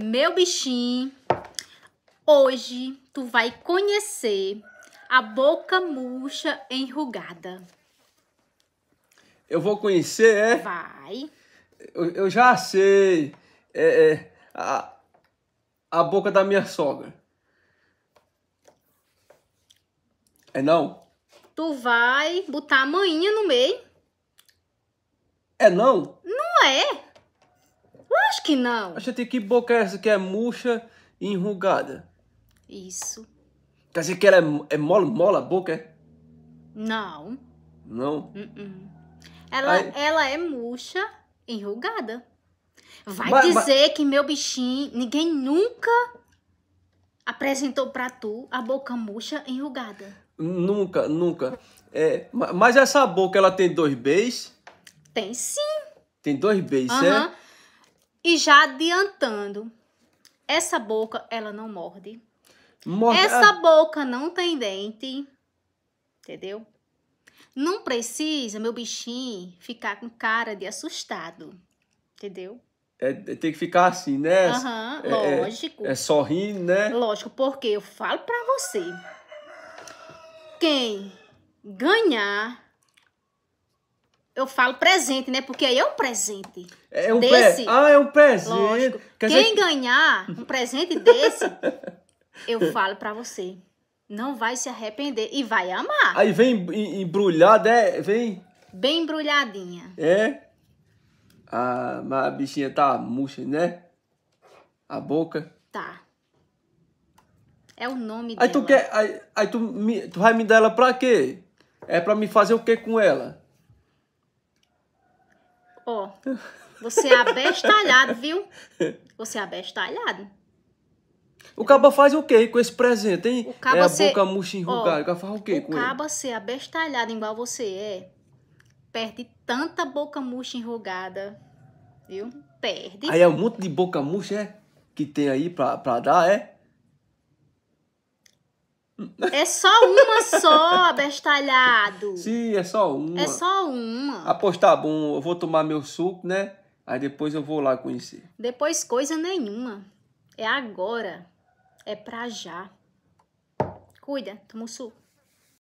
Meu bichinho, hoje tu vai conhecer a boca murcha enrugada. Eu vou conhecer, é? Vai. Eu, eu já sei. É, é, a, a boca da minha sogra. É não? Tu vai botar a manhinha no meio. É não? Não é acho que não. Acha que boca é essa que é murcha e enrugada? Isso. Quer dizer que ela é, é mole, mola a boca, é? Não. Não? Uh -uh. Ela, Aí... ela é murcha, enrugada. Vai mas, dizer mas... que meu bichinho, ninguém nunca apresentou pra tu a boca murcha, enrugada. Nunca, nunca. É, mas essa boca, ela tem dois beijos? Tem sim. Tem dois beijos, -huh. é? E já adiantando, essa boca, ela não morde. Morde. Essa boca não tem dente. Entendeu? Não precisa meu bichinho ficar com cara de assustado. Entendeu? É, é tem que ficar assim, né? Aham, uhum, é, lógico. É, é sorrindo, né? Lógico, porque eu falo para você. Quem ganhar eu falo presente, né? Porque aí é um presente. É um desse. Pre... Ah, é um presente. Lógico. Quem dizer... ganhar um presente desse, eu falo para você. Não vai se arrepender e vai amar. Aí vem embrulhada, é? Vem. Bem embrulhadinha. É? Ah, mas a bichinha tá murcha, né? A boca. Tá. É o nome aí dela. Tu quer, aí, aí tu, me, tu vai me dar ela pra quê? É pra me fazer o quê com ela? Ó, você é abestalhado, viu? Você é abestalhado. O caba faz o quê com esse presente, hein? O caba é a ser... boca murcha enrugada. O caba faz o quê o com ele? O caba ser abestalhado igual você é, perde tanta boca murcha enrugada, viu? Perde. Aí é um monte de boca murcha, é? Que tem aí pra, pra dar, é? É só uma só, bestalhado. Sim, é só uma. É só uma. Apostar, tá bom, eu vou tomar meu suco, né? Aí depois eu vou lá conhecer. Depois coisa nenhuma. É agora. É pra já. Cuida, toma o suco.